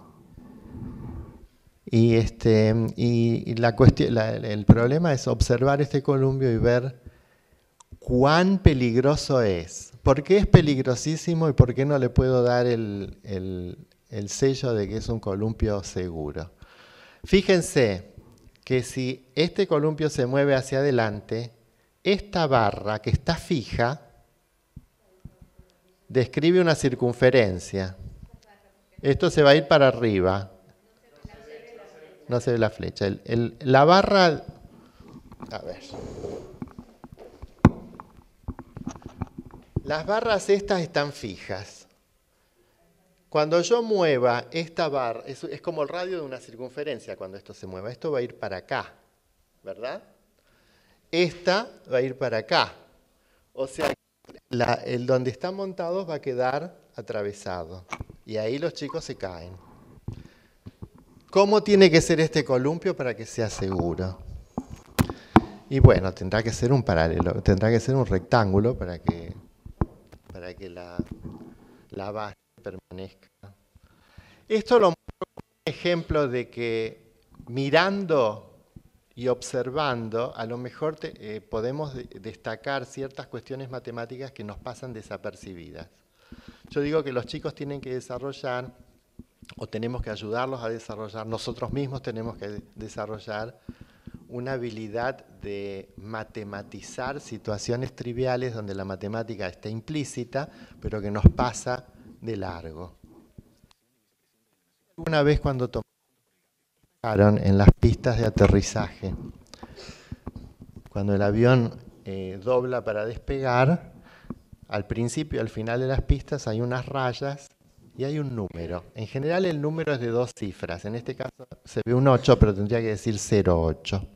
[SPEAKER 1] Y, este, el problema es observar este columpio y ver cuán peligroso es. ¿Por qué es peligrosísimo y por qué no le puedo dar el sello de que es un columpio seguro? Fíjense que si este columpio se mueve hacia adelante, esta barra que está fija describe una circunferencia. Esto se va a ir para arriba. No se ve la flecha. la barra... A ver. Las barras estas están fijas. Cuando yo mueva esta barra, es, es como el radio de una circunferencia cuando esto se mueva. Esto va a ir para acá, ¿verdad? esta va a ir para acá. O sea, el donde están montados va a quedar atravesado. Y ahí los chicos se caen. ¿Cómo tiene que ser este columpio para que sea seguro? Y bueno, tendrá que ser un paralelo, tendrá que ser un rectángulo para que, para que la, la base permanezca. Esto lo muestro como un ejemplo de que mirando y observando, a lo mejor eh, podemos destacar ciertas cuestiones matemáticas que nos pasan desapercibidas. Yo digo que los chicos tienen que desarrollar, o tenemos que ayudarlos a desarrollar, nosotros mismos tenemos que desarrollar una habilidad de matematizar situaciones triviales donde la matemática está implícita, pero que nos pasa de largo. Una vez cuando en las pistas de aterrizaje. Cuando el avión eh, dobla para despegar, al principio y al final de las pistas hay unas rayas y hay un número. En general el número es de dos cifras. En este caso se ve un 8, pero tendría que decir 08.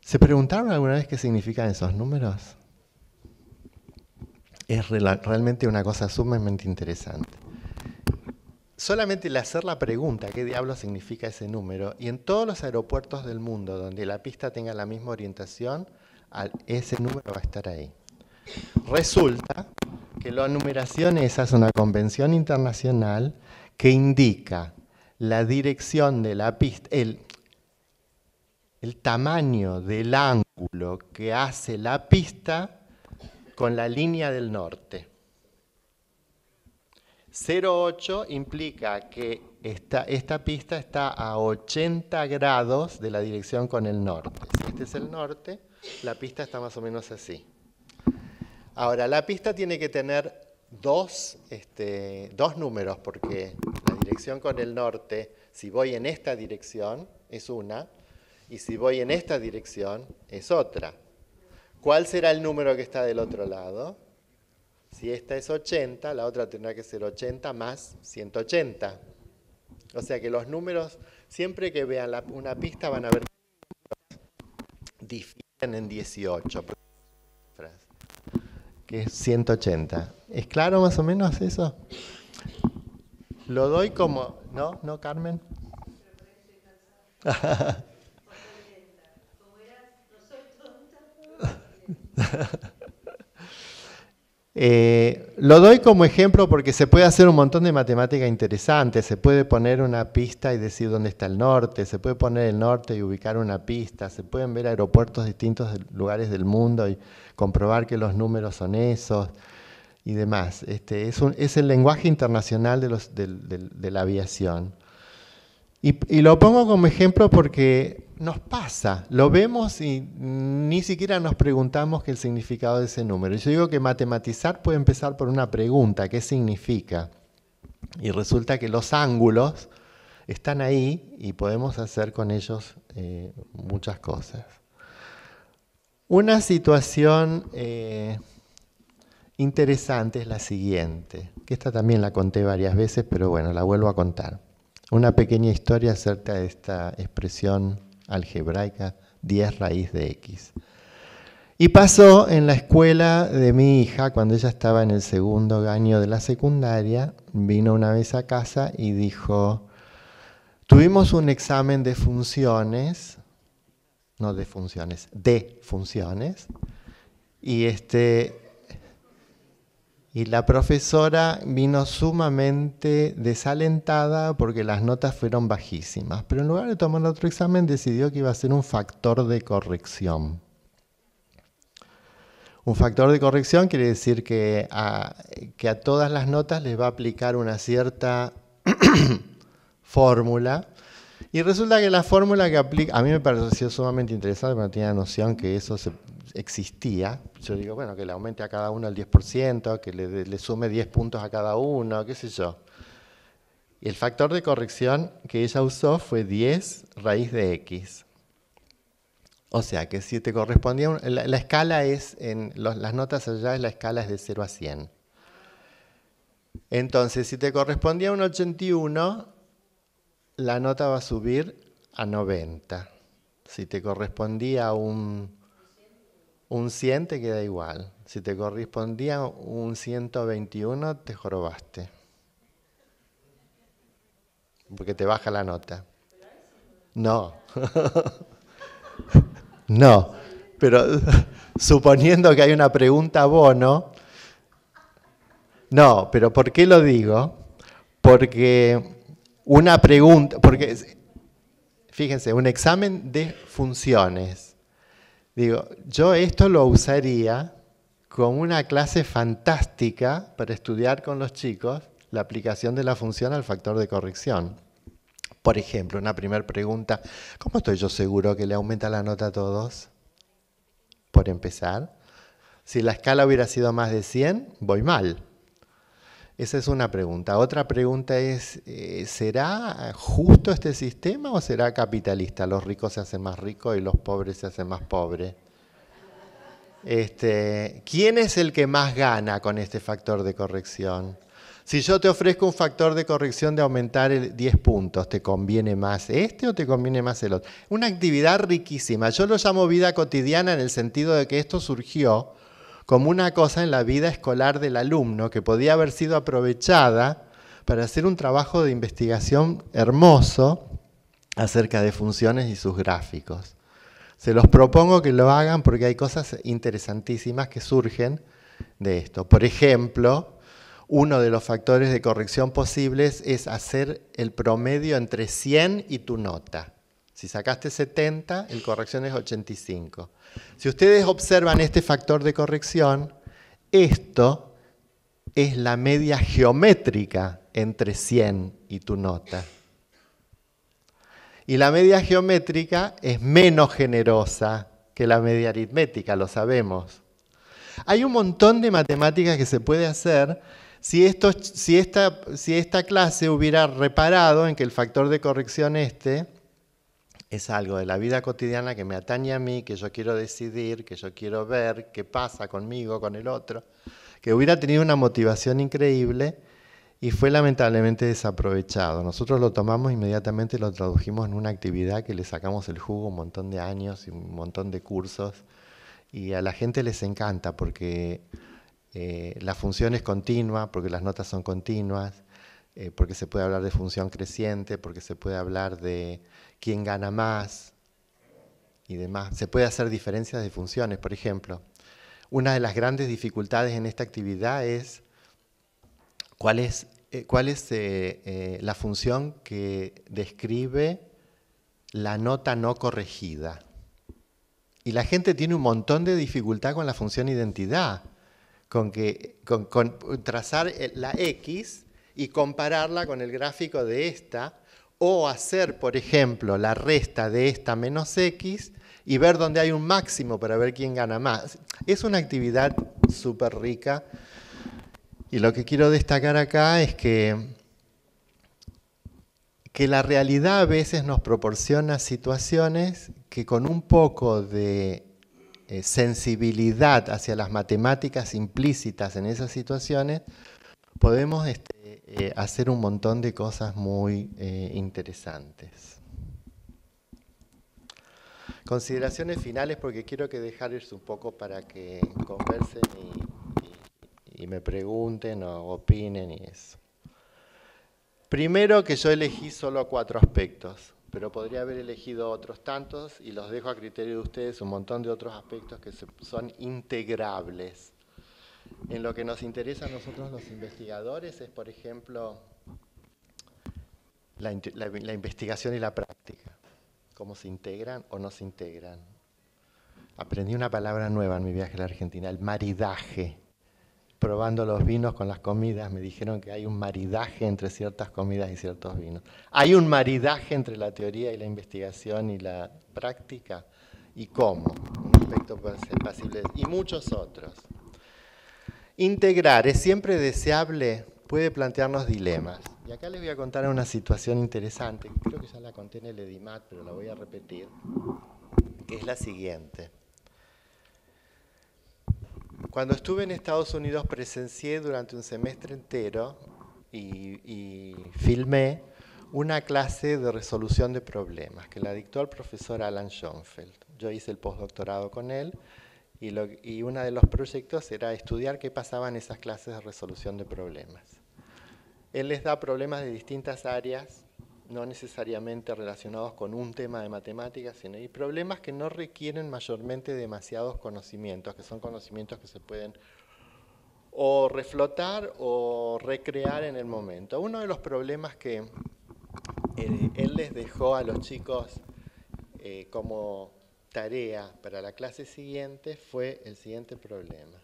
[SPEAKER 1] ¿Se preguntaron alguna vez qué significan esos números? Es realmente una cosa sumamente interesante solamente le hacer la pregunta, ¿qué diablo significa ese número? Y en todos los aeropuertos del mundo donde la pista tenga la misma orientación, ese número va a estar ahí. Resulta que la numeración esa es una convención internacional que indica la dirección de la pista, el tamaño del ángulo que hace la pista con la línea del norte. 08 implica que esta, pista está a 80 grados de la dirección con el norte. Si este es el norte, la pista está más o menos así. Ahora, la pista tiene que tener este, dos números, porque la dirección con el norte, si voy en esta dirección, es una, y si voy en esta dirección, es otra. ¿Cuál será el número que está del otro lado? Si esta es 80, la otra tendrá que ser 80 más 180. O sea que los números, siempre que vean una pista van a ver difieren en 18 que es 180. ¿Es claro más o menos eso? Lo doy como... ¿No? ¿No, Carmen? Eh, lo doy como ejemplo porque se puede hacer un montón de matemática interesante, se puede poner una pista y decir dónde está el norte, se puede poner el norte y ubicar una pista, se pueden ver aeropuertos distintos de lugares del mundo y comprobar que los números son esos y demás. Este, es, el lenguaje internacional de, la aviación. y lo pongo como ejemplo porque nos pasa, lo vemos y ni siquiera nos preguntamos qué el significado de ese número. Yo digo que matematizar puede empezar por una pregunta, ¿qué significa? Y resulta que los ángulos están ahí y podemos hacer con ellos eh, muchas cosas. Una situación eh, interesante es la siguiente, que esta también la conté varias veces, pero bueno, la vuelvo a contar. Una pequeña historia acerca de esta expresión algebraica 10 raíz de x. Y pasó en la escuela de mi hija, cuando ella estaba en el segundo año de la secundaria, vino una vez a casa y dijo, tuvimos un examen de funciones, no de funciones, de funciones, y este, y la profesora vino sumamente desalentada porque las notas fueron bajísimas, pero en lugar de tomar otro examen decidió que iba a ser un factor de corrección. Un factor de corrección quiere decir que a, que a todas las notas les va a aplicar una cierta fórmula. Y resulta que la fórmula que aplica, a mí me pareció sumamente interesante, porque no tenía noción que eso se, existía, yo digo, bueno, que le aumente a cada uno el 10%, que le, sume 10 puntos a cada uno, qué sé yo. y El factor de corrección que ella usó fue 10 raíz de x. O sea que si te correspondía, la, escala es, en las notas allá, la escala es de 0 a 100. Entonces, si te correspondía un 81, la nota va a subir a 90. Si te correspondía un un 100 te queda igual. Si te correspondía un 121, te jorobaste. Porque te baja la nota. No. no. Pero suponiendo que hay una pregunta bono. No, pero ¿por qué lo digo? Porque una pregunta, porque fíjense, un examen de funciones Digo, yo esto lo usaría como una clase fantástica para estudiar con los chicos la aplicación de la función al factor de corrección. Por ejemplo, una primera pregunta, ¿cómo estoy yo seguro que le aumenta la nota a todos? Por empezar, si la escala hubiera sido más de 100, voy mal. Esa es una pregunta. Otra pregunta es, eh, ¿será justo este sistema o será capitalista? Los ricos se hacen más ricos y los pobres se hacen más pobres. Este, ¿Quién es el que más gana con este factor de corrección? Si yo te ofrezco un factor de corrección de aumentar el 10 puntos, ¿te conviene más este o te conviene más el otro? Una actividad riquísima. Yo lo llamo vida cotidiana en el sentido de que esto surgió como una cosa en la vida escolar del alumno que podía haber sido aprovechada para hacer un trabajo de investigación hermoso acerca de funciones y sus gráficos. Se los propongo que lo hagan porque hay cosas interesantísimas que surgen de esto. Por ejemplo, uno de los factores de corrección posibles es hacer el promedio entre 100 y tu nota. Si sacaste 70, el corrección es 85. Si ustedes observan este factor de corrección, esto es la media geométrica entre 100 y tu nota. Y la media geométrica es menos generosa que la media aritmética, lo sabemos. Hay un montón de matemáticas que se puede hacer si, si esta clase hubiera reparado en que el factor de corrección este es algo de la vida cotidiana que me atañe a mí, que yo quiero decidir, que yo quiero ver qué pasa conmigo, con el otro, que hubiera tenido una motivación increíble y fue lamentablemente desaprovechado. Nosotros lo tomamos inmediatamente, lo tradujimos en una actividad que le sacamos el jugo un montón de años y un montón de cursos y a la gente les encanta porque eh, la función es continua, porque las notas son continuas eh, porque se puede hablar de función creciente, porque se puede hablar de quién gana más y demás. Se puede hacer diferencias de funciones, por ejemplo. Una de las grandes dificultades en esta actividad es cuál es, eh, eh, la función que describe la nota no corregida. Y la gente tiene un montón de dificultad con la función identidad, con, que, con trazar la X y compararla con el gráfico de esta, o hacer, por ejemplo, la resta de esta menos x y ver dónde hay un máximo para ver quién gana más. Es una actividad súper rica y lo que quiero destacar acá es que, que la realidad a veces nos proporciona situaciones que con un poco de eh, sensibilidad hacia las matemáticas implícitas en esas situaciones, podemos este, eh, hacer un montón de cosas muy eh, interesantes. Consideraciones finales porque quiero que dejarles un poco para que conversen y, y me pregunten o opinen y eso. Primero que yo elegí solo cuatro aspectos, pero podría haber elegido otros tantos y los dejo a criterio de ustedes un montón de otros aspectos que son integrables en lo que nos interesa a nosotros los investigadores es, por ejemplo, la, investigación y la práctica, cómo se integran o no se integran. Aprendí una palabra nueva en mi viaje a la Argentina, el maridaje probando los vinos con las comidas, me dijeron que hay un maridaje entre ciertas comidas y ciertos vinos. Hay un maridaje entre la teoría y la investigación y la práctica. ¿Y cómo? aspecto Y muchos otros. Integrar es siempre deseable, puede plantearnos dilemas. Y acá les voy a contar una situación interesante, creo que ya la conté en el Edimat, pero la voy a repetir, que es la siguiente. Cuando estuve en Estados Unidos presencié durante un semestre entero y, y filmé una clase de resolución de problemas que la dictó el profesor Alan Schoenfeld. Yo hice el postdoctorado con él y, uno de los proyectos era estudiar qué pasaba en esas clases de resolución de problemas. Él les da problemas de distintas áreas, no necesariamente relacionados con un tema de matemáticas, sino y problemas que no requieren mayormente demasiados conocimientos, que son conocimientos que se pueden o reflotar o recrear en el momento. Uno de los problemas que eh, él, les dejó a los chicos eh, como tarea para la clase siguiente fue el siguiente problema.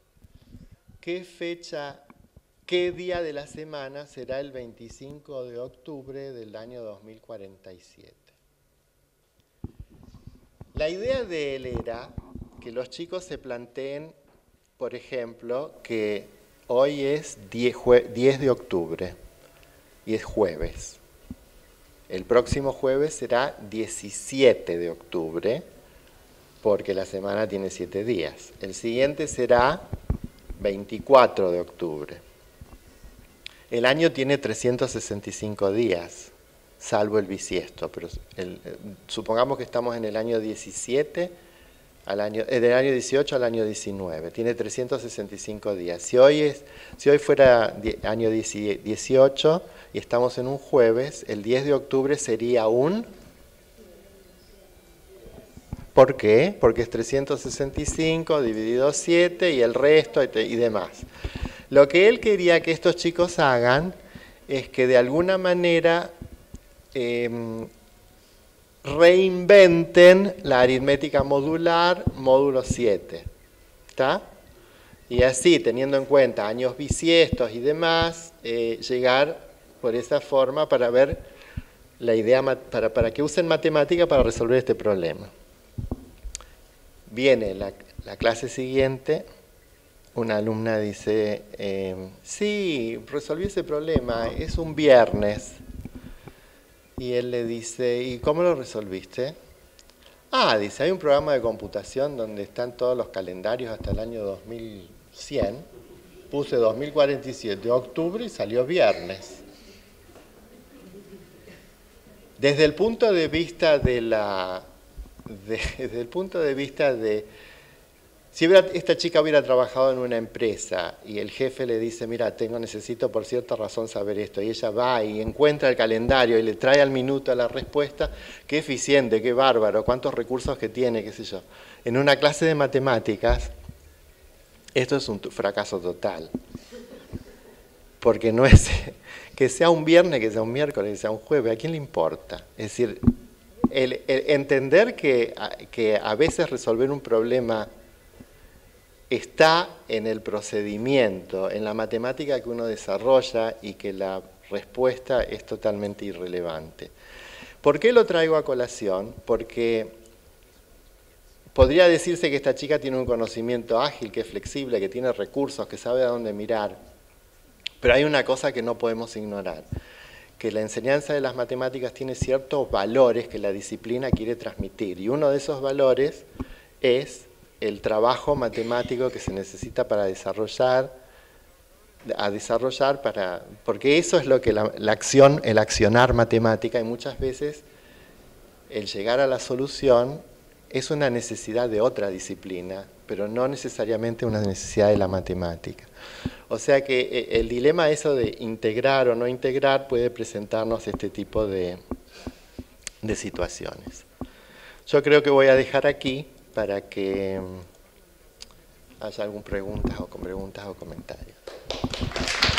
[SPEAKER 1] ¿Qué fecha, qué día de la semana será el 25 de octubre del año 2047? La idea de él era que los chicos se planteen, por ejemplo, que hoy es 10, 10 de octubre y es jueves. El próximo jueves será 17 de octubre porque la semana tiene siete días. El siguiente será 24 de octubre. El año tiene 365 días, salvo el bisiesto, pero eh, supongamos que estamos en el año 17, al año, eh, del año 18 al año 19, tiene 365 días. Si hoy, es, si hoy fuera año 18 y estamos en un jueves, el 10 de octubre sería un ¿Por qué? Porque es 365 dividido 7 y el resto y demás. Lo que él quería que estos chicos hagan es que de alguna manera em, reinventen la aritmética modular módulo 7. ¿Está? Y así, teniendo en cuenta años bisiestos y demás, eh, llegar por esa forma para ver la idea, para que usen matemática para resolver este problema viene la, clase siguiente, una alumna dice, eh, sí, resolví ese problema, es un viernes. Y él le dice, ¿y cómo lo resolviste? Ah, dice, hay un programa de computación donde están todos los calendarios hasta el año 2100. Puse 2047 de octubre y salió viernes. Desde el punto de vista de la desde el punto de vista de, si esta chica hubiera trabajado en una empresa y el jefe le dice, mira, tengo, necesito por cierta razón saber esto, y ella va y encuentra el calendario y le trae al minuto la respuesta, qué eficiente, qué bárbaro, cuántos recursos que tiene, qué sé yo. En una clase de matemáticas, esto es un fracaso total. Porque no es que sea un viernes, que sea un miércoles, que sea un jueves, ¿a quién le importa? Es decir, el, entender que a veces resolver un problema está en el procedimiento, en la matemática que uno desarrolla y que la respuesta es totalmente irrelevante. ¿Por qué lo traigo a colación? Porque podría decirse que esta chica tiene un conocimiento ágil, que es flexible, que tiene recursos, que sabe a dónde mirar, pero hay una cosa que no podemos ignorar que la enseñanza de las matemáticas tiene ciertos valores que la disciplina quiere transmitir y uno de esos valores es el trabajo matemático que se necesita para desarrollar a desarrollar para porque eso es lo que la, la acción el accionar matemática y muchas veces el llegar a la solución es una necesidad de otra disciplina pero no necesariamente una necesidad de la matemática o sea que eh, el dilema eso de integrar o no integrar puede presentarnos este tipo de, situaciones. Yo creo que voy a dejar aquí para que mm, haya algún pregunta o con preguntas o comentarios.